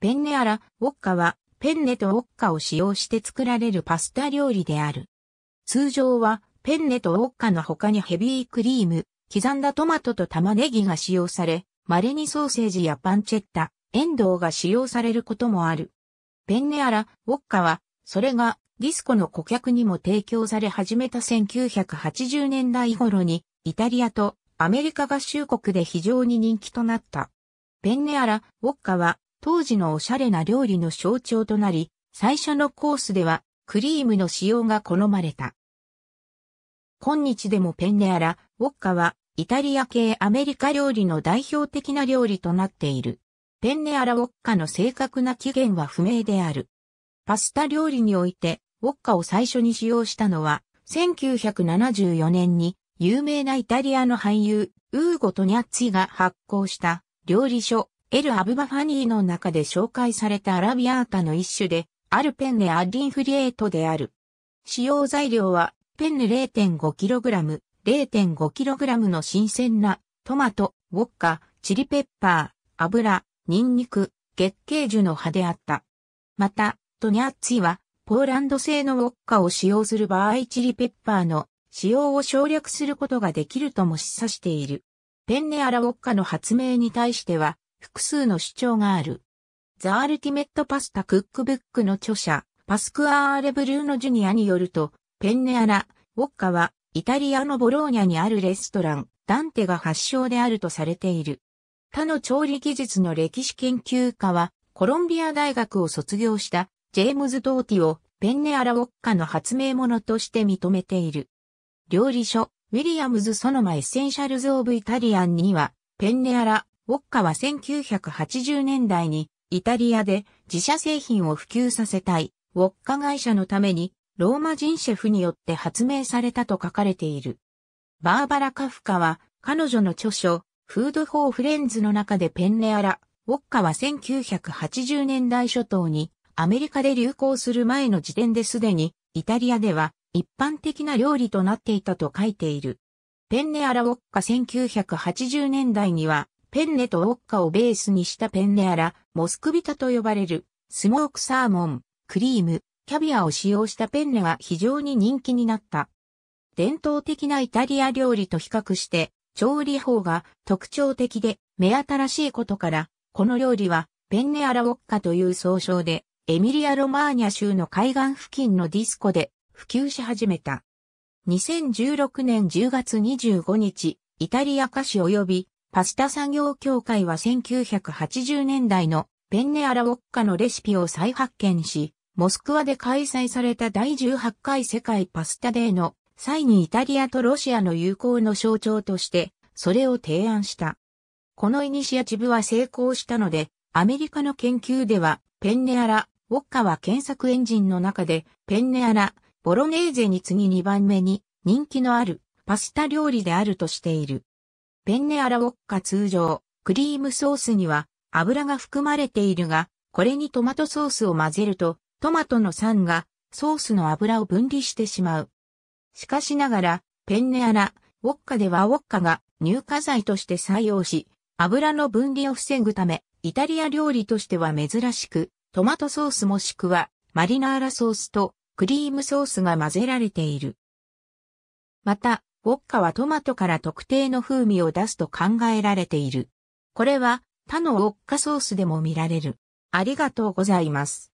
ペンネアラ、ウォッカは、ペンネとウォッカを使用して作られるパスタ料理である。通常は、ペンネとウォッカの他にヘビークリーム、刻んだトマトと玉ねぎが使用され、稀にソーセージやパンチェッタ、エンドウが使用されることもある。ペンネアラ、ウォッカは、それがディスコの顧客にも提供され始めた1980年代頃に、イタリアとアメリカ合衆国で非常に人気となった。ペンネアラ、ウォッカは、当時のおしゃれな料理の象徴となり、最初のコースではクリームの使用が好まれた。今日でもペンネアラ、ウォッカはイタリア系アメリカ料理の代表的な料理となっている。ペンネアラウォッカの正確な起源は不明である。パスタ料理において、ウォッカを最初に使用したのは、1974年に有名なイタリアの俳優、ウーゴ・トニャッツィが発行した料理書、エル・アブバファニーの中で紹介されたアラビアータの一種で、アルペンネ・アディンフリエートである。使用材料は、ペンネ 0.5kg、0.5kg の新鮮なトマト、ウォッカ、チリペッパー、油、ニンニク、月桂樹の葉であった。また、トニャッツィは、ポーランド製のウォッカを使用する場合チリペッパーの使用を省略することができるとも示唆している。ペンネアラウォッカの発明に対しては、複数の主張がある。ザ・アルティメット・パスタ・クックブックの著者、パスクアーレ・ブルーノ・ジュニアによると、ペンネアラ、ウォッカは、イタリアのボローニャにあるレストラン、ダンテが発祥であるとされている。他の調理技術の歴史研究家は、コロンビア大学を卒業したジェームズ・ドーティをペンネアラ・ウォッカの発明者として認めている。料理書、ウィリアムズ・ソノマ・エッセンシャルズ・オブ・イタリアンには、ペンネアラ、ウォッカは1980年代にイタリアで自社製品を普及させたいウォッカ会社のためにローマ人シェフによって発明されたと書かれている。バーバラ・カフカは彼女の著書フード・フォー・フレンズの中でペンネアラ、ウォッカは1980年代初頭にアメリカで流行する前の時点ですでにイタリアでは一般的な料理となっていたと書いている。ペンネアラウォッカ1980年代にはペンネとウォッカをベースにしたペンネアラ、モスクビタと呼ばれる、スモークサーモン、クリーム、キャビアを使用したペンネは非常に人気になった。伝統的なイタリア料理と比較して、調理法が特徴的で、目新しいことから、この料理は、ペンネアラウォッカという総称で、エミリア・ロマーニャ州の海岸付近のディスコで普及し始めた。2016年10月25日、イタリア歌手及びパスタ産業協会は1980年代のペンネアラウォッカのレシピを再発見し、モスクワで開催された第18回世界パスタデーの際にイタリアとロシアの友好の象徴として、それを提案した。このイニシアチブは成功したので、アメリカの研究では、ペンネアラ、ウォッカは検索エンジンの中で、ペンネアラ、ボロネーゼに次2番目に人気のあるパスタ料理であるとしている。ペンネアラウォッカ通常、クリームソースには油が含まれているが、これにトマトソースを混ぜると、トマトの酸がソースの油を分離してしまう。しかしながら、ペンネアラ、ウォッカではウォッカが乳化剤として採用し、油の分離を防ぐため、イタリア料理としては珍しく、トマトソースもしくはマリナーラソースとクリームソースが混ぜられている。また、ウォッカはトマトから特定の風味を出すと考えられている。これは他のウォッカソースでも見られる。ありがとうございます。